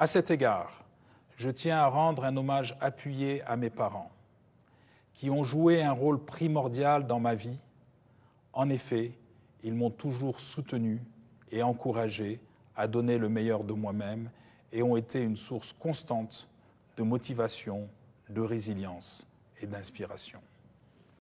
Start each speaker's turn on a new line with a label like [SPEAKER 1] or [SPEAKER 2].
[SPEAKER 1] À cet égard, je tiens à rendre un hommage appuyé à mes parents, qui ont joué un rôle primordial dans ma vie. En effet, ils m'ont toujours soutenu et encouragé à donner le meilleur de moi-même et ont été une source constante de motivation, de résilience et d'inspiration.